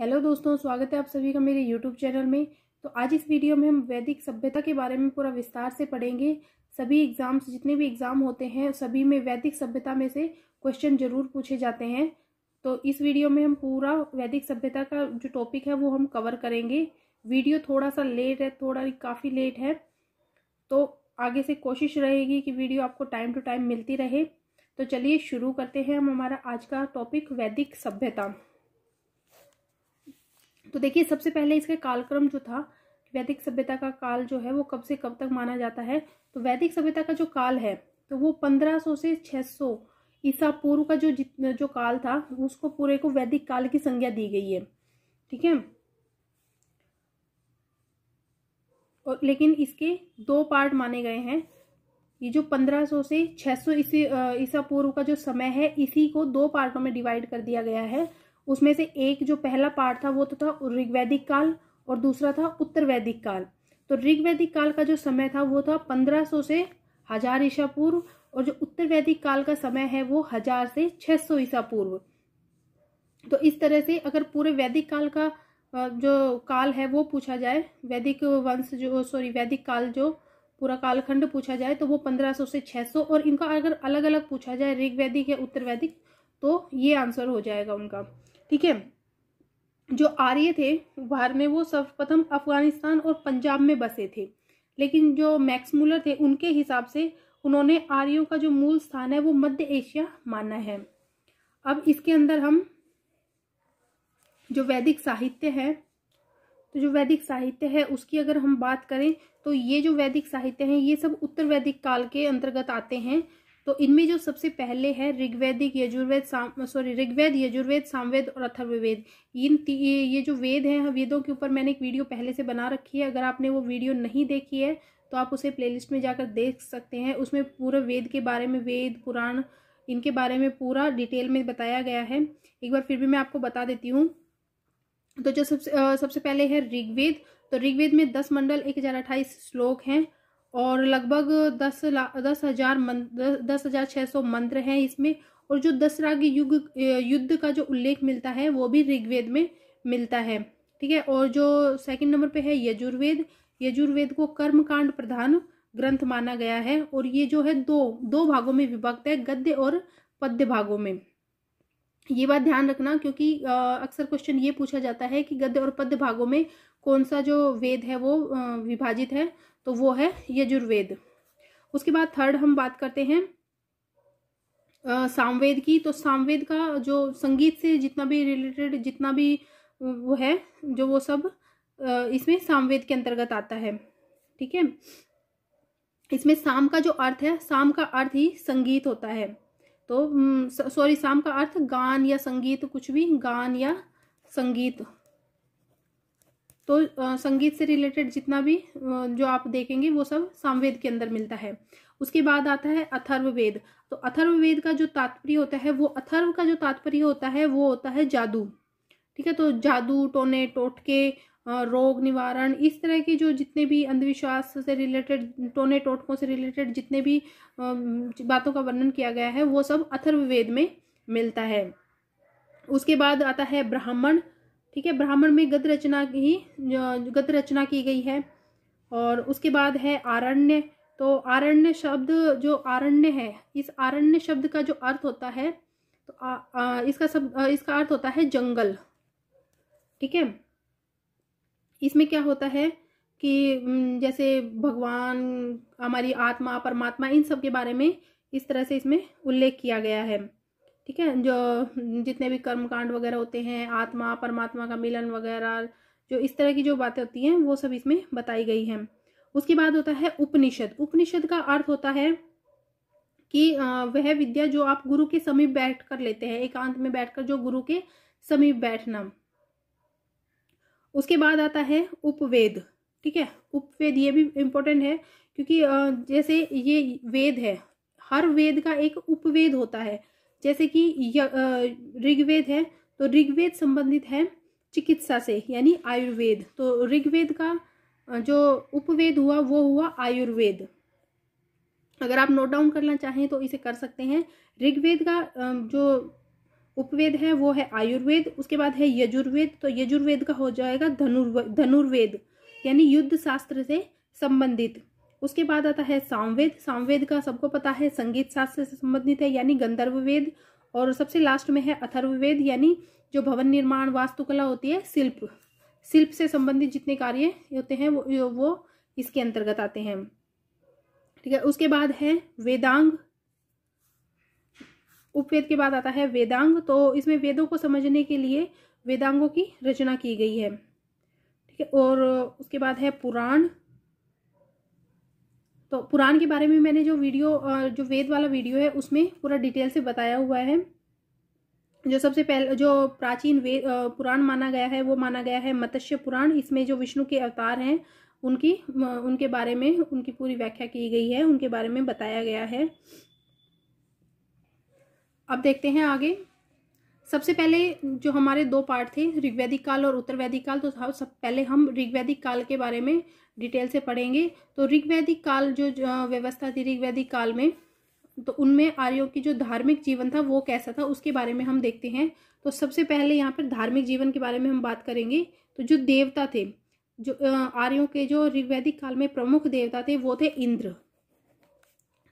hello दोस्तों स्वागत है आप सभी का मेरे यूट्यूब चैनल में तो आज इस वीडियो में हम वैदिक सभ्यता के बारे में पूरा विस्तार से पढ़ेंगे सभी एग्ज़ाम्स जितने भी एग्ज़ाम होते हैं सभी में वैदिक सभ्यता में से क्वेश्चन ज़रूर पूछे जाते हैं तो इस वीडियो में हम पूरा वैदिक सभ्यता का जो टॉपिक है वो हम कवर करेंगे वीडियो थोड़ा सा लेट है थोड़ा काफ़ी लेट है तो आगे से कोशिश रहेगी कि वीडियो आपको टाइम टू टाइम मिलती रहे तो चलिए शुरू करते हैं हम हमारा आज का टॉपिक वैदिक सभ्यता तो देखिए सबसे पहले इसका कालक्रम जो था वैदिक सभ्यता का काल जो है वो कब से कब तक माना जाता है तो वैदिक सभ्यता का जो काल है तो वो 1500 से 600 ईसा पूर्व का जो जो काल था उसको पूरे को वैदिक काल की संज्ञा दी गई है ठीक है और लेकिन इसके दो पार्ट माने गए हैं ये जो 1500 से 600 सौ ईसा पूर्व का जो समय है इसी को दो पार्टों में डिवाइड कर दिया गया है उसमें से एक जो पहला पार्ट था वो तो था ऋग्वैदिक काल और दूसरा था उत्तर वैदिक काल तो ऋग्वैदिक काल का जो समय था वो था 1500 से हजार ईसा पूर्व और जो उत्तर वैदिक काल का समय है वो हजार से 600 ईसा पूर्व तो इस तरह से अगर पूरे वैदिक काल का जो काल है वो पूछा जाए वैदिक वंश जो सॉरी वैदिक काल जो पूरा कालखंड पूछा जाए तो वो 1500 से 600 और इनका अगर अलग अलग पूछा जाए ऋग वैदिक या उत्तर वैदिक तो ये आंसर हो जाएगा उनका ठीक है जो आर्य थे भारत में वो सर्वप्रथम अफगानिस्तान और पंजाब में बसे थे लेकिन जो मैक्स मूलर थे उनके हिसाब से उन्होंने आर्यों का जो मूल स्थान है वो मध्य एशिया माना है अब इसके अंदर हम जो वैदिक साहित्य है तो जो वैदिक साहित्य है उसकी अगर हम बात करें तो ये जो वैदिक साहित्य हैं ये सब उत्तर वैदिक काल के अंतर्गत आते हैं तो इनमें जो सबसे पहले है ऋग्वैदिक यजुर्वेद सॉरी ऋग्वेद यजुर्वेद सामवेद और अथर्ववेद इन ये जो वेद हैं वेदों के ऊपर मैंने एक वीडियो पहले से बना रखी है अगर आपने वो वीडियो नहीं देखी है तो आप उसे प्लेलिस्ट में जाकर देख सकते हैं उसमें पूरे वेद के बारे में वेद पुराण इनके बारे में पूरा डिटेल में बताया गया है एक बार फिर भी मैं आपको बता देती हूँ तो जो सबसे सबसे पहले है ऋग्वेद तो ऋग्वेद में दस मंडल एक हजार अट्ठाईस श्लोक हैं और लगभग दस लाख दस हजार मंत्र दस हजार छः सौ मंत्र हैं इसमें और जो दस राग युग युद्ध का जो उल्लेख मिलता है वो भी ऋग्वेद में मिलता है ठीक है और जो सेकंड नंबर पे है यजुर्वेद यजुर्वेद को कर्मकांड प्रधान ग्रंथ माना गया है और ये जो है दो दो भागों में विभक्त है गद्य और पद्य भागों में ये बात ध्यान रखना क्योंकि अक्सर क्वेश्चन ये पूछा जाता है कि गद्य और पद्य भागों में कौन सा जो वेद है वो विभाजित है तो वो है यजुर्वेद उसके बाद थर्ड हम बात करते हैं सामवेद की तो सामवेद का जो संगीत से जितना भी रिलेटेड जितना भी वो है जो वो सब इसमें सामवेद के अंतर्गत आता है ठीक है इसमें साम का जो अर्थ है साम का अर्थ ही संगीत होता है तो सॉरी साम का अर्थ गान या संगीत कुछ भी गान या संगीत तो संगीत से रिलेटेड जितना भी जो आप देखेंगे वो सब सामवेद के अंदर मिलता है उसके बाद आता है अथर्ववेद तो अथर्ववेद का जो तात्पर्य होता है वो अथर्व का जो तात्पर्य होता है वो होता है जादू ठीक है तो जादू टोने टोटके रोग निवारण इस तरह के जो जितने भी अंधविश्वास से रिलेटेड टोने टोटकों से रिलेटेड जितने भी बातों का वर्णन किया गया है वो सब अथर्ववेद में मिलता है उसके बाद आता है ब्राह्मण ठीक है ब्राह्मण में गद रचना ही गद रचना की गई है और उसके बाद है आरण्य तो आरण्य शब्द जो आरण्य है इस आरण्य शब्द का जो अर्थ होता है तो आ, आ, इसका सब इसका अर्थ होता है जंगल ठीक है इसमें क्या होता है कि जैसे भगवान हमारी आत्मा परमात्मा इन सब के बारे में इस तरह से इसमें उल्लेख किया गया है ठीक है जो जितने भी कर्मकांड वगैरह होते हैं आत्मा परमात्मा का मिलन वगैरह जो इस तरह की जो बातें होती हैं वो सब इसमें बताई गई हैं उसके बाद होता है उपनिषद उपनिषद का अर्थ होता है कि वह विद्या जो आप गुरु के समीप बैठ कर लेते हैं एकांत में बैठकर जो गुरु के समीप बैठना उसके बाद आता है उपवेद ठीक है उपवेद ये भी इम्पोर्टेंट है क्योंकि जैसे ये वेद है हर वेद का एक उपवेद होता है जैसे कि ऋग्वेद है तो ऋग्वेद संबंधित है चिकित्सा से यानी आयुर्वेद तो ऋग्वेद का जो उपवेद हुआ वो हुआ आयुर्वेद अगर आप नोट डाउन करना चाहें तो इसे कर सकते हैं ऋग्वेद का जो उपवेद है वो है आयुर्वेद उसके बाद है यजुर्वेद तो यजुर्वेद का हो जाएगा धनुर्वेद धनुर्वेद यानी युद्ध शास्त्र से संबंधित उसके बाद आता है सामवेद सामवेद का सबको पता है संगीत शास्त्र से संबंधित है यानी गंधर्व वेद और सबसे लास्ट में है अथर्ववेद यानी जो भवन निर्माण वास्तुकला होती है शिल्प शिल्प से संबंधित जितने कार्य होते हैं वो वो इसके अंतर्गत आते हैं ठीक है उसके बाद है वेदांग उपवेद के बाद आता है वेदांग तो इसमें वेदों को समझने के लिए वेदांगों की रचना की गई है ठीक है और उसके बाद है पुराण तो पुराण के बारे में मैंने जो वीडियो जो वेद वाला वीडियो है उसमें पूरा डिटेल से बताया हुआ है जो सबसे पहले जो प्राचीन वेद पुराण माना गया है वो माना गया है मत्स्य पुराण इसमें जो विष्णु के अवतार हैं उनकी उनके बारे में उनकी पूरी व्याख्या की गई है उनके बारे में बताया गया है अब देखते हैं आगे सबसे पहले जो हमारे दो पार्ट थे ऋग्वैदिक काल और उत्तर वैदिक काल तो सब पहले हम ऋग्वैदिक काल के बारे में डिटेल से पढ़ेंगे तो ऋग्वैदिक काल जो, व्यवस्था थी ऋग्वैदिक काल में तो उनमें आर्यों की जो धार्मिक जीवन था वो कैसा था उसके बारे में हम देखते हैं तो सबसे पहले यहाँ पर धार्मिक जीवन के बारे में हम बात करेंगे तो जो देवता थे जो आर्यों के जो ऋग्वैदिक काल में प्रमुख देवता थे वो थे इंद्र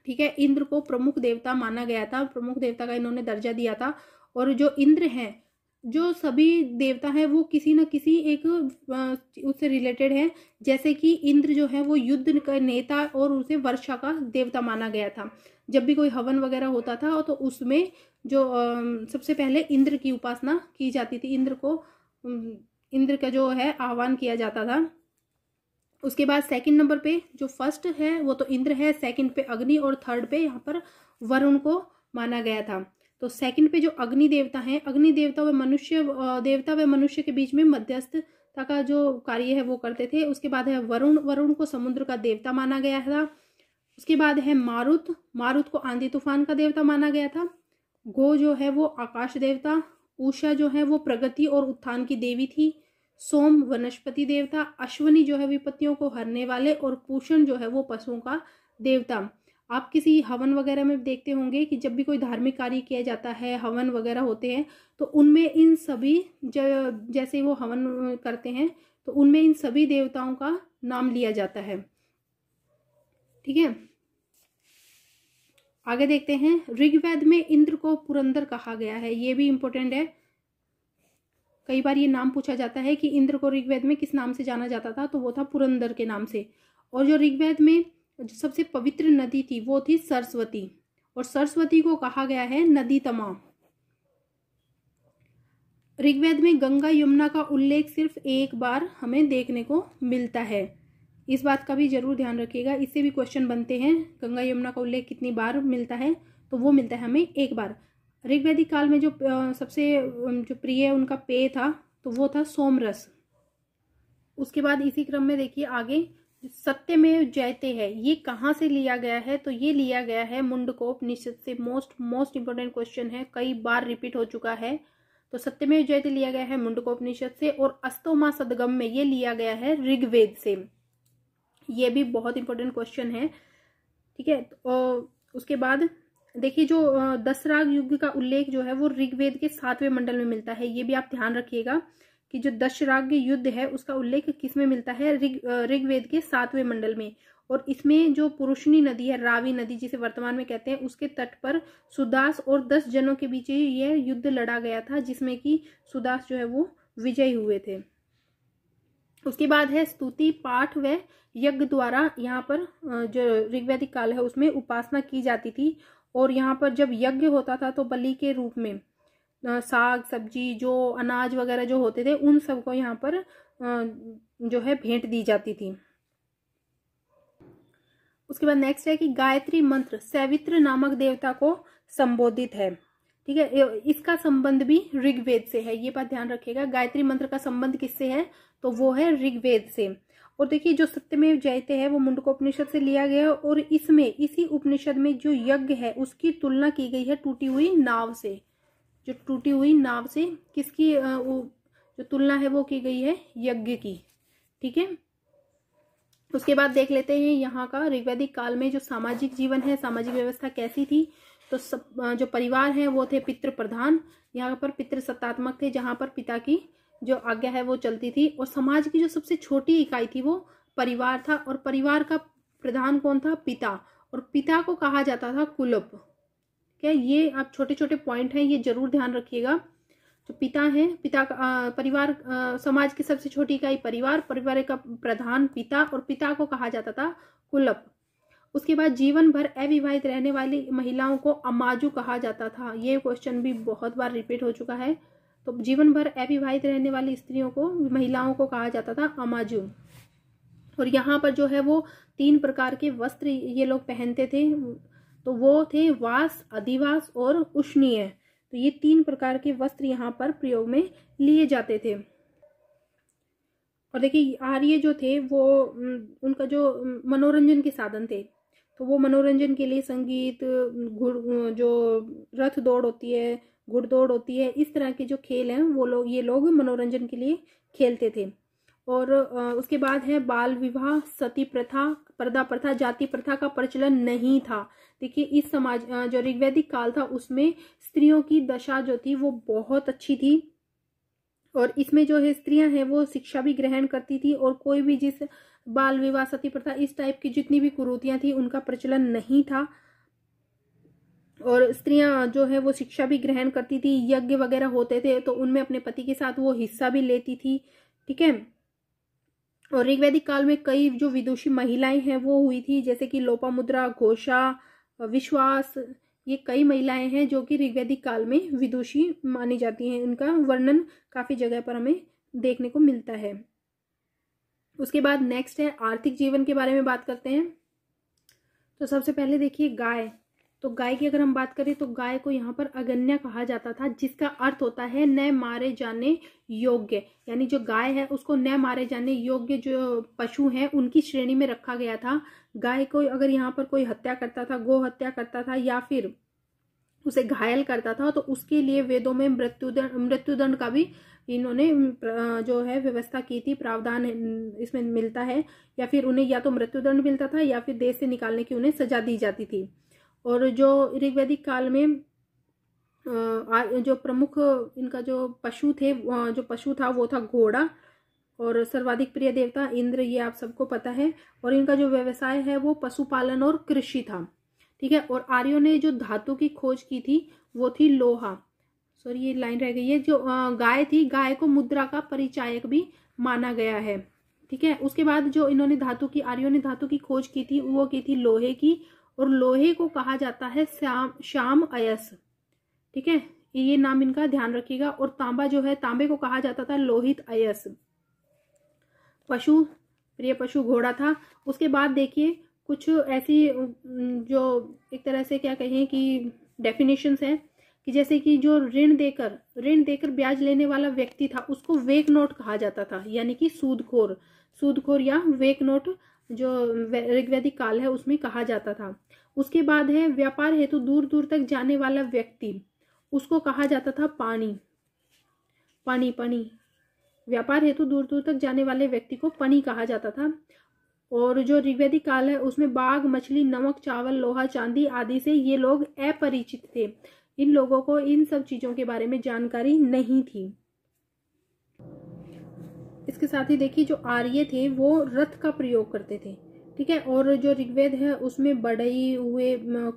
ठीक है इंद्र को प्रमुख देवता माना गया था प्रमुख देवता का इन्होंने दर्जा दिया था और जो इंद्र हैं जो सभी देवता हैं वो किसी ना किसी एक उससे रिलेटेड है जैसे कि इंद्र जो है वो युद्ध का नेता और उसे वर्षा का देवता माना गया था जब भी कोई हवन वगैरह होता था तो उसमें जो सबसे पहले इंद्र की उपासना की जाती थी इंद्र को इंद्र का जो है आह्वान किया जाता था उसके बाद सेकंड नंबर पे जो फर्स्ट है वो तो इंद्र है सेकंड पे अग्नि और थर्ड पे यहाँ पर वरुण को माना गया था तो सेकंड पे जो अग्नि देवता हैं अग्नि देवता व मनुष्य देवता व मनुष्य के बीच में मध्यस्थता का जो कार्य है वो करते थे उसके बाद है वरुण वरुण को समुद्र का देवता माना गया था उसके बाद है मारुत मारुत को आंधी तूफान का देवता माना गया था गो जो है वो आकाश देवता ऊषा जो है वो प्रगति और उत्थान की देवी थी सोम वनस्पति देवता अश्वनी जो है विपत्तियों को हरने वाले और पूषण जो है वो पशुओं का देवता आप किसी हवन वगैरह में देखते होंगे कि जब भी कोई धार्मिक कार्य किया जाता है हवन वगैरह होते हैं तो उनमें इन सभी जैसे वो हवन करते हैं तो उनमें इन सभी देवताओं का नाम लिया जाता है ठीक है आगे देखते हैं ऋग्वेद में इंद्र को पुरंदर कहा गया है ये भी इम्पोर्टेंट है कई बार ये नाम पूछा जाता है कि इंद्र को ऋग्वेद में किस नाम से जाना जाता था तो वो था पुरंदर के नाम से और जो ऋग्वेद में जो सबसे पवित्र नदी थी वो थी सरस्वती और सरस्वती को कहा गया है नदी तमा ऋग्वेद में गंगा यमुना का उल्लेख सिर्फ एक बार हमें देखने को मिलता है इस बात का भी जरूर ध्यान रखिएगा इससे भी क्वेश्चन बनते हैं गंगा यमुना का उल्लेख कितनी बार मिलता है तो वो मिलता है हमें एक बार ऋग्वेदिक काल में जो सबसे जो प्रिय उनका पेय था तो वो था सोमरस उसके बाद इसी क्रम में देखिए आगे सत्यमेव जयते है ये कहाँ से लिया गया है तो ये लिया गया है मुंडकोप निश्चित से मोस्ट मोस्ट इंपॉर्टेंट क्वेश्चन है कई बार रिपीट हो चुका है तो सत्यमेव जयते लिया गया है मुंडकोपनिषद से और अस्तोमा सदगम में ये लिया गया है ऋग्वेद से ये भी बहुत इंपॉर्टेंट क्वेश्चन है ठीक है तो उसके बाद देखिए जो दसराग युग का उल्लेख जो है वो ऋग्वेद के सातवें मंडल में मिलता है ये भी आप ध्यान रखिएगा कि जो दशराग्य युद्ध है उसका उल्लेख किसमें मिलता है ऋग्वेद के सातवें मंडल में और इसमें जो पुरुषनी नदी है रावी नदी जिसे वर्तमान में कहते हैं उसके तट पर सुदास और दस जनों के बीच यह युद्ध लड़ा गया था जिसमें कि सुदास जो है वो विजयी हुए थे उसके बाद है स्तुति पाठ व यज्ञ द्वारा यहाँ पर जो ऋग्वैदिक काल है उसमें उपासना की जाती थी और यहाँ पर जब यज्ञ होता था तो बलि के रूप में साग सब्जी जो अनाज वगैरह जो होते थे उन सबको यहाँ पर जो है भेंट दी जाती थी उसके बाद नेक्स्ट है कि गायत्री मंत्र सैवित्र नामक देवता को संबोधित है ठीक है इसका संबंध भी ऋग्वेद से है ये बात ध्यान रखिएगा गायत्री मंत्र का संबंध किससे है तो वो है ऋग्वेद से और देखिए जो सत्यमेव जयते है वो मुंडको उपनिषद से लिया गया है और इसमें इसी उपनिषद में जो यज्ञ है उसकी तुलना की गई है टूटी हुई नाव से जो टूटी हुई नाव से किसकी वो जो तुलना है वो की गई है यज्ञ की ठीक है उसके बाद देख लेते हैं यहाँ का ऋग्वैदिक काल में जो सामाजिक जीवन है सामाजिक व्यवस्था कैसी थी तो सब जो परिवार है वो थे पितृ प्रधान यहाँ पर पितृ सत्तात्मक थे जहाँ पर पिता की जो आज्ञा है वो चलती थी और समाज की जो सबसे छोटी इकाई थी वो परिवार था और परिवार का प्रधान कौन था पिता और पिता को कहा जाता था कुलप क्या ये आप छोटे छोटे पॉइंट हैं ये जरूर ध्यान रखिएगा जो तो पिता हैं पिता का आ, परिवार आ, समाज की सबसे छोटी इकाई परिवार परिवार का प्रधान पिता और पिता को कहा जाता था कुलप उसके बाद जीवन भर अविवाहित रहने वाली महिलाओं को अमाजू कहा जाता था ये क्वेश्चन भी बहुत बार रिपीट हो चुका है तो जीवन भर अविवाहित रहने वाली स्त्रियों को महिलाओं को कहा जाता था अमाजू और यहाँ पर जो है वो तीन प्रकार के वस्त्र ये लोग पहनते थे तो वो थे वास अधिवास और उष्णीय तो ये तीन प्रकार के वस्त्र यहाँ पर प्रयोग में लिए जाते थे और देखिए आर्य जो थे वो उनका जो मनोरंजन के साधन थे तो वो मनोरंजन के लिए संगीत घुड़ जो रथ दौड़ होती है घुड़ दौड़ होती है इस तरह के जो खेल हैं वो लोग ये लोग मनोरंजन के लिए खेलते थे और उसके बाद है बाल विवाह सती प्रथा पर्दा प्रथा जाति प्रथा का प्रचलन नहीं था देखिए इस समाज जो ऋग्वैदिक काल था उसमें स्त्रियों की दशा जो थी वो बहुत अच्छी थी और इसमें जो है स्त्रियां हैं वो शिक्षा भी ग्रहण करती थी और कोई भी जिस बाल विवाह सती प्रथा इस टाइप की जितनी भी कुरूतियां थी उनका प्रचलन नहीं था और स्त्रियां जो है वो शिक्षा भी ग्रहण करती थी यज्ञ वगैरह होते थे तो उनमें अपने पति के साथ वो हिस्सा भी लेती थी ठीक है और ऋग्वैदिक काल में कई जो विदुषी महिलाएं हैं वो हुई थी जैसे कि लोपामुद्रा घोषा विश्वास ये कई महिलाएं हैं जो कि ऋग्वैदिक काल में विदुषी मानी जाती हैं उनका वर्णन काफ़ी जगह पर हमें देखने को मिलता है उसके बाद नेक्स्ट है आर्थिक जीवन के बारे में बात करते हैं तो सबसे पहले देखिए गाय तो गाय की अगर हम बात करें तो गाय को यहाँ पर अगन्या कहा जाता था जिसका अर्थ होता है न मारे जाने योग्य यानी जो गाय है उसको न मारे जाने योग्य जो पशु हैं उनकी श्रेणी में रखा गया था गाय को अगर यहाँ पर कोई हत्या करता था गो हत्या करता था या फिर उसे घायल करता था तो उसके लिए वेदों में मृत्युदंड मृत्युदंड का भी इन्होंने जो है व्यवस्था की थी प्रावधान इसमें मिलता है या फिर उन्हें या तो मृत्युदंड मिलता था या फिर देश से निकालने की उन्हें सजा दी जाती थी और जो ऋग्वैदिक काल में जो प्रमुख इनका जो पशु थे जो पशु था वो था घोड़ा और सर्वाधिक प्रिय देवता इंद्र ये आप सबको पता है और इनका जो व्यवसाय है वो पशुपालन और कृषि था ठीक है और आर्यों ने जो धातु की खोज की थी वो थी लोहा सॉरी ये लाइन रह गई है जो गाय थी गाय को मुद्रा का परिचायक भी माना गया है ठीक है उसके बाद जो इन्होंने धातु की आर्यों ने धातु की खोज की थी वो की थी लोहे की और लोहे को कहा जाता है श्याम श्याम अयस ठीक है ये नाम इनका ध्यान रखिएगा और तांबा जो है तांबे को कहा जाता था लोहित अयस पशु प्रिय पशु घोड़ा था उसके बाद देखिए कुछ ऐसी जो एक तरह से क्या कहें कि डेफिनेशंस हैं कि जैसे कि जो ऋण देकर ऋण देकर ब्याज लेने वाला व्यक्ति था उसको वेक नोट कहा जाता था यानी कि सूदखोर सूदखोर या वेक नोट जो ऋग्वेदिक काल है उसमें कहा जाता था उसके बाद है व्यापार हेतु तो दूर दूर तक जाने वाला व्यक्ति उसको कहा जाता था पानी पानी पानी व्यापार हेतु तो दूर दूर तक जाने वाले व्यक्ति को पनी कहा जाता था और जो ऋग्वेदिक काल है उसमें बाघ मछली नमक चावल लोहा चांदी आदि से ये लोग अपरिचित थे इन लोगों को इन सब चीज़ों के बारे में जानकारी नहीं थी इसके साथ ही देखिए जो आर्य थे वो रथ का प्रयोग करते थे ठीक है और जो ऋग्वेद है उसमें बढ़ई हुए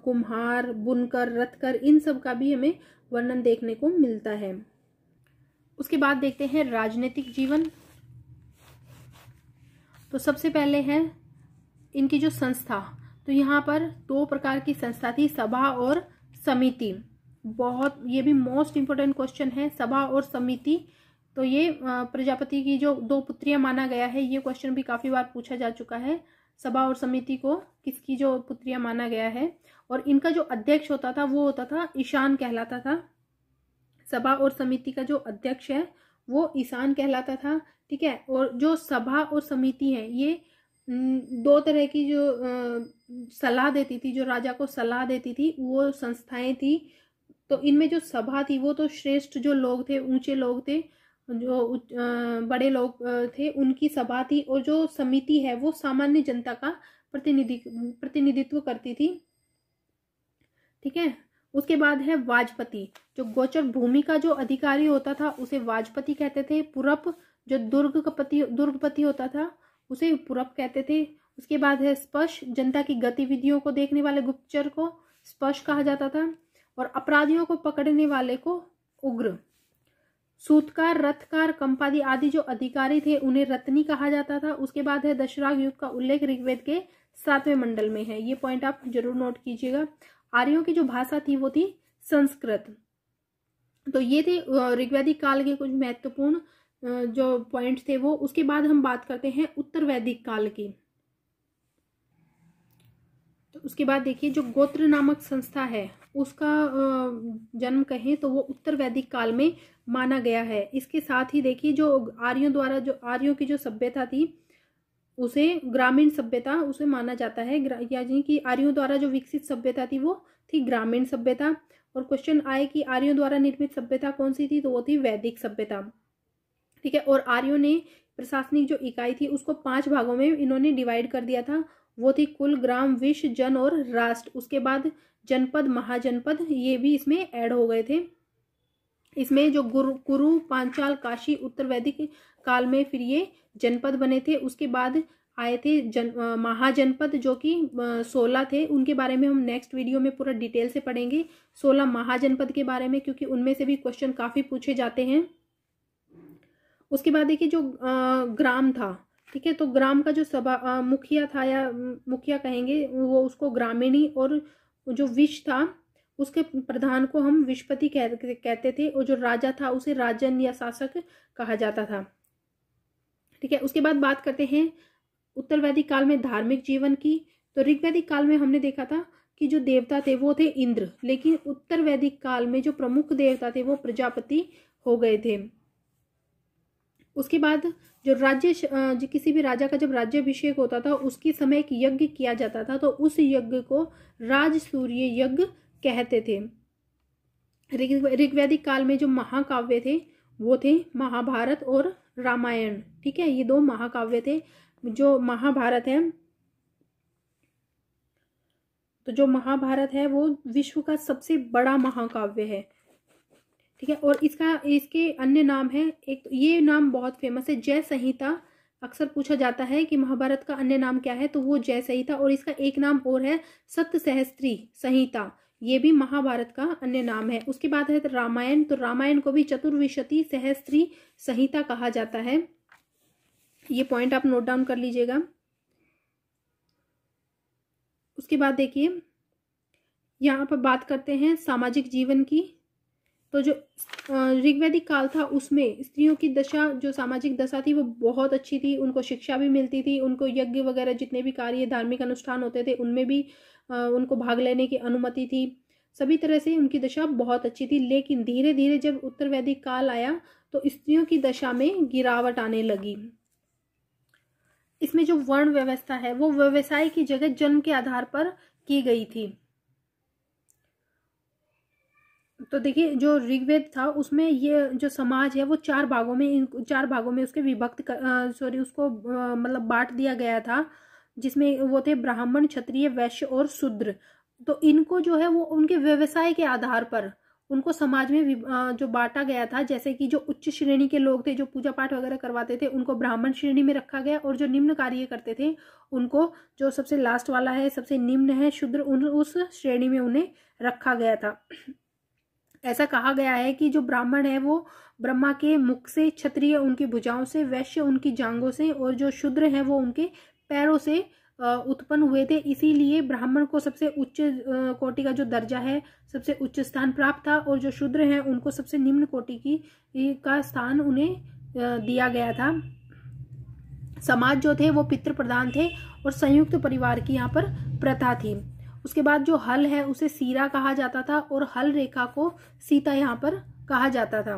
कुम्हार बुनकर रथकर इन सब का भी हमें वर्णन देखने को मिलता है उसके बाद देखते हैं राजनीतिक जीवन तो सबसे पहले है इनकी जो संस्था तो यहाँ पर दो प्रकार की संस्था थी सभा और समिति बहुत ये भी मोस्ट इम्पोर्टेंट क्वेश्चन है सभा और समिति तो ये प्रजापति की जो दो पुत्रियां माना गया है ये क्वेश्चन भी काफ़ी बार पूछा जा चुका है सभा और समिति को किसकी जो पुत्रियां माना गया है और इनका जो अध्यक्ष होता था वो होता था ईशान कहलाता था सभा और समिति का जो अध्यक्ष है वो ईशान कहलाता था ठीक है और जो सभा और समिति है ये दो तरह की जो सलाह देती थी जो राजा को सलाह देती थी वो संस्थाएं थी तो इनमें जो सभा थी वो तो श्रेष्ठ जो लोग थे ऊंचे लोग थे जो बड़े लोग थे उनकी सभा थी और जो समिति है वो सामान्य जनता का प्रतिनिधि प्रतिनिधित्व करती थी ठीक है उसके बाद है वाजपति जो गोचर भूमि का जो अधिकारी होता था उसे वाजपति कहते थे पुरप जो दुर्ग पति दुर्गपति होता था उसे पुरप कहते थे उसके बाद है स्पर्श जनता की गतिविधियों को देखने वाले गुप्तचर को स्पर्श कहा जाता था और अपराधियों को पकड़ने वाले को उग्र सूतकार रथकार कंपादी आदि जो अधिकारी थे उन्हें रत्नी कहा जाता था उसके बाद है दशराग युग का उल्लेख ऋग्वेद के सातवें मंडल में है ये पॉइंट आप जरूर नोट कीजिएगा आर्यों की जो भाषा थी वो थी संस्कृत तो ये थे ऋग्वैदिक काल के कुछ महत्वपूर्ण जो पॉइंट थे वो उसके बाद हम बात करते हैं उत्तर वैदिक काल की तो उसके बाद देखिए जो गोत्र नामक संस्था है उसका जन्म कहें तो वो उत्तर वैदिक काल में माना गया है इसके साथ ही देखिए जो आर्यों द्वारा जो आर्यों की जो सभ्यता थी उसे ग्रामीण सभ्यता उसे माना जाता है यानी कि आर्यों द्वारा जो विकसित सभ्यता थी वो थी ग्रामीण सभ्यता और क्वेश्चन आए कि आर्यों द्वारा निर्मित सभ्यता कौन सी थी तो वो थी वैदिक सभ्यता ठीक है और आर्यों ने प्रशासनिक जो इकाई थी उसको पांच भागों में इन्होंने डिवाइड कर दिया था वो थी कुल ग्राम विश जन और राष्ट्र उसके बाद जनपद महाजनपद ये भी इसमें ऐड हो गए थे इसमें जो गुरु कुरु पांचाल काशी उत्तर वैदिक काल में फिर ये जनपद बने थे उसके बाद आए थे जन महाजनपद जो कि सोलह थे उनके बारे में हम नेक्स्ट वीडियो में पूरा डिटेल से पढ़ेंगे सोलह महाजनपद के बारे में क्योंकि उनमें से भी क्वेश्चन काफ़ी पूछे जाते हैं उसके बाद देखिए जो ग्राम था ठीक है तो ग्राम का जो सभा मुखिया था या मुखिया कहेंगे वो उसको ग्रामीणी और जो विष था उसके प्रधान को हम विश्वपति कह, कहते थे और जो राजा था उसे राजन या शासक कहा जाता था ठीक है उसके बाद बात करते हैं उत्तर वैदिक काल में धार्मिक जीवन की तो ऋग्वैदिक काल में हमने देखा था कि जो देवता थे वो थे इंद्र लेकिन उत्तर वैदिक काल में जो प्रमुख देवता थे वो प्रजापति हो गए थे उसके बाद जो राज्य जो किसी भी राजा का जब राज्याभिषेक होता था उसके समय एक यज्ञ किया जाता था तो उस यज्ञ को राज सूर्य यज्ञ कहते थे ऋग्वैदिक काल में जो महाकाव्य थे वो थे महाभारत और रामायण ठीक है ये दो महाकाव्य थे जो महाभारत है तो जो महाभारत है वो विश्व का सबसे बड़ा महाकाव्य है ठीक है और इसका इसके अन्य नाम है एक तो ये नाम बहुत फेमस है जय संहिता अक्सर पूछा जाता है कि महाभारत का अन्य नाम क्या है तो वो जय संहिता और इसका एक नाम और है सत्य सहस्त्री संहिता ये भी महाभारत का अन्य नाम है उसके बाद है तो रामायण तो रामायण को भी चतुर्विशति सहस्त्री संहिता कहा जाता है ये पॉइंट आप नोट डाउन कर लीजिएगा उसके बाद देखिए यहाँ पर बात करते हैं सामाजिक जीवन की तो जो ऋग्वैदिक काल था उसमें स्त्रियों की दशा जो सामाजिक दशा थी वो बहुत अच्छी थी उनको शिक्षा भी मिलती थी उनको यज्ञ वगैरह जितने भी कार्य धार्मिक अनुष्ठान होते थे उनमें भी उनको भाग लेने की अनुमति थी सभी तरह से उनकी दशा बहुत अच्छी थी लेकिन धीरे धीरे जब उत्तर वैदिक काल आया तो स्त्रियों की दशा में गिरावट आने लगी इसमें जो वर्ण व्यवस्था है वो व्यवसाय की जगह जन्म के आधार पर की गई थी तो देखिए जो ऋग्वेद था उसमें ये जो समाज है वो चार भागों में चार भागों में उसके विभक्त सॉरी उसको मतलब बांट दिया गया था जिसमें वो थे ब्राह्मण क्षत्रिय वैश्य और शूद्र तो इनको जो है वो उनके व्यवसाय के आधार पर उनको समाज में जो बांटा गया था जैसे कि जो उच्च श्रेणी के लोग थे जो पूजा पाठ वगैरह करवाते थे उनको ब्राह्मण श्रेणी में रखा गया और जो निम्न कार्य करते थे उनको जो सबसे लास्ट वाला है सबसे निम्न है शूद्र उन उस श्रेणी में उन्हें रखा गया था ऐसा कहा गया है कि जो ब्राह्मण है वो ब्रह्मा के मुख से क्षत्रिय उनकी भुजाओं से वैश्य उनकी जांगों से और जो शूद्र है वो उनके पैरों से उत्पन्न हुए थे इसीलिए ब्राह्मण को सबसे उच्च कोटि का जो दर्जा है सबसे उच्च स्थान प्राप्त था और जो शूद्र हैं उनको सबसे निम्न कोटि की का स्थान उन्हें दिया गया था समाज जो थे वो पितृ प्रधान थे और संयुक्त परिवार की यहाँ पर प्रथा थी उसके बाद जो हल है उसे सीरा कहा जाता था और हल रेखा को सीता यहाँ पर कहा जाता था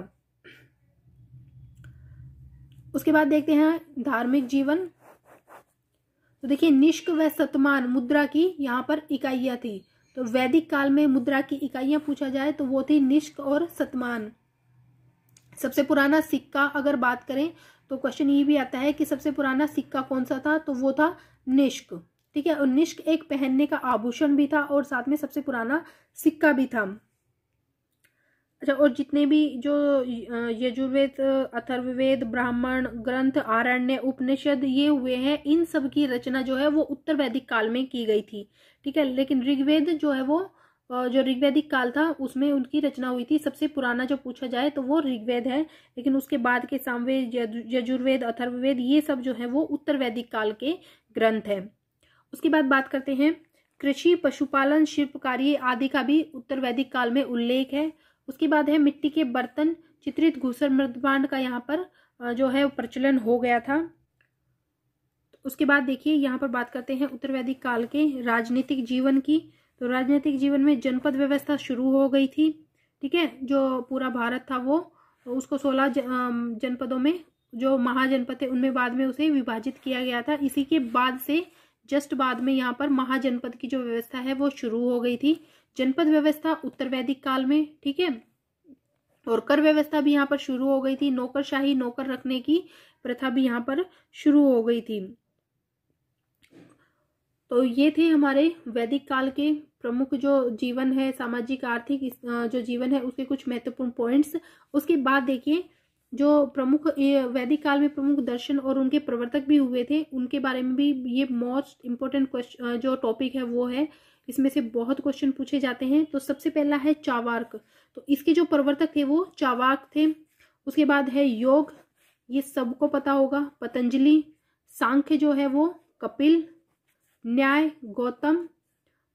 उसके बाद देखते हैं धार्मिक जीवन तो देखिए निष्क व सतमान मुद्रा की यहाँ पर इकाइयाँ थी तो वैदिक काल में मुद्रा की इकाइयाँ पूछा जाए तो वो थी निष्क और सतमान सबसे पुराना सिक्का अगर बात करें तो क्वेश्चन ये भी आता है कि सबसे पुराना सिक्का कौन सा था तो वो था निष्क ठीक है और निष्क एक पहनने का आभूषण भी था और साथ में सबसे पुराना सिक्का भी था अच्छा और जितने भी जो यजुर्वेद अथर्ववेद ब्राह्मण ग्रंथ आरण्य उपनिषद ये हुए हैं इन सब की रचना जो है वो उत्तर वैदिक काल में की गई थी ठीक है लेकिन ऋग्वेद जो है वो जो ऋग्वैदिक काल था उसमें उनकी रचना हुई थी सबसे पुराना जो पूछा जाए तो वो ऋग्वेद है लेकिन उसके बाद के सामवेद यजुर्वेद अथर्ववेद ये सब जो है वो उत्तर वैदिक काल के ग्रंथ हैं उसके बाद बात करते हैं कृषि पशुपालन शिल्पकारी आदि का भी उत्तर वैदिक काल में उल्लेख है उसके बाद है मिट्टी के बर्तन चित्रित घूसर मृदभांड का यहाँ पर जो है प्रचलन हो गया था उसके बाद देखिए यहाँ पर बात करते हैं उत्तर वैदिक काल के राजनीतिक जीवन की तो राजनीतिक जीवन में जनपद व्यवस्था शुरू हो गई थी ठीक है जो पूरा भारत था वो उसको सोलह जनपदों में जो महाजनपद थे उनमें बाद में उसे विभाजित किया गया था इसी के बाद से जस्ट बाद में यहाँ पर महाजनपद की जो व्यवस्था है वो शुरू हो गई थी जनपद व्यवस्था उत्तर वैदिक काल में ठीक है और कर व्यवस्था भी यहाँ पर शुरू हो गई थी नौकरशाही नौकर रखने की प्रथा भी यहाँ पर शुरू हो गई थी तो ये थे हमारे वैदिक काल के प्रमुख जो जीवन है सामाजिक आर्थिक जो जीवन है उसके कुछ महत्वपूर्ण पॉइंट्स उसके बाद देखिए जो प्रमुख वैदिक काल में प्रमुख दर्शन और उनके प्रवर्तक भी हुए थे उनके बारे में भी ये मोस्ट इम्पोर्टेंट क्वेश्चन जो टॉपिक है वो है इसमें से बहुत क्वेश्चन पूछे जाते हैं तो सबसे पहला है चावार्क तो इसके जो प्रवर्तक थे वो चावाक थे उसके बाद है योग ये सबको पता होगा पतंजलि सांख्य जो है वो कपिल न्याय गौतम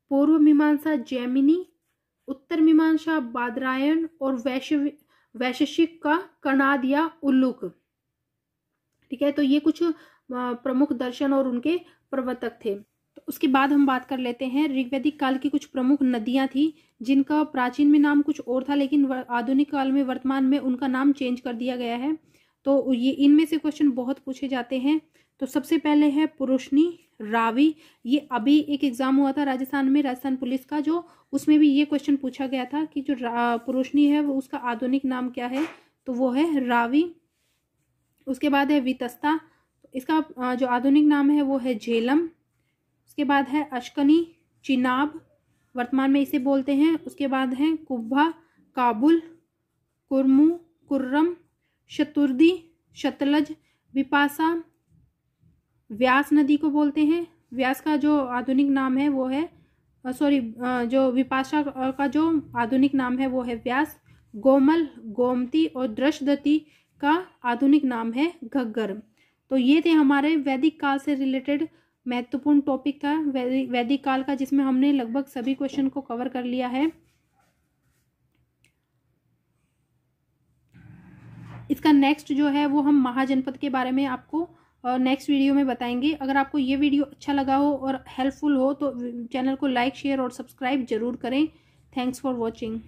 पूर्व मीमांसा जैमिनी उत्तर मीमांसा बादरायण और वैश्य वैशिषिक का कर्णाद या उल्लुक ठीक है तो ये कुछ प्रमुख दर्शन और उनके प्रवर्तक थे तो उसके बाद हम बात कर लेते हैं ऋग्वैदिक काल की कुछ प्रमुख नदियां थी जिनका प्राचीन में नाम कुछ और था लेकिन आधुनिक काल में वर्तमान में उनका नाम चेंज कर दिया गया है तो ये इनमें से क्वेश्चन बहुत पूछे जाते हैं तो सबसे पहले है पुरुषनी रावी ये अभी एक एग्ज़ाम हुआ था राजस्थान में राजस्थान पुलिस का जो उसमें भी ये क्वेश्चन पूछा गया था कि जो पुरोशनी है वो उसका आधुनिक नाम क्या है तो वो है रावी उसके बाद है वितस्ता इसका जो आधुनिक नाम है वो है झेलम उसके बाद है अशकनी चिनाब वर्तमान में इसे बोलते हैं उसके बाद है कुब्भा काबुल कुरमू कुर्रम शतुर्दी शतलज विपासा व्यास नदी को बोलते हैं व्यास का जो आधुनिक नाम है वो है सॉरी जो विपाशा का जो आधुनिक नाम है वो है व्यास गोमल गोमती और दृशदती का आधुनिक नाम है घग्गर तो ये थे हमारे वैदिक काल से रिलेटेड महत्वपूर्ण टॉपिक था वैदिक वैदिक काल का जिसमें हमने लगभग सभी क्वेश्चन को कवर कर लिया है इसका नेक्स्ट जो है वो हम महाजनपद के बारे में आपको और नेक्स्ट वीडियो में बताएंगे अगर आपको ये वीडियो अच्छा लगा हो और हेल्पफुल हो तो चैनल को लाइक शेयर और सब्सक्राइब जरूर करें थैंक्स फॉर वॉचिंग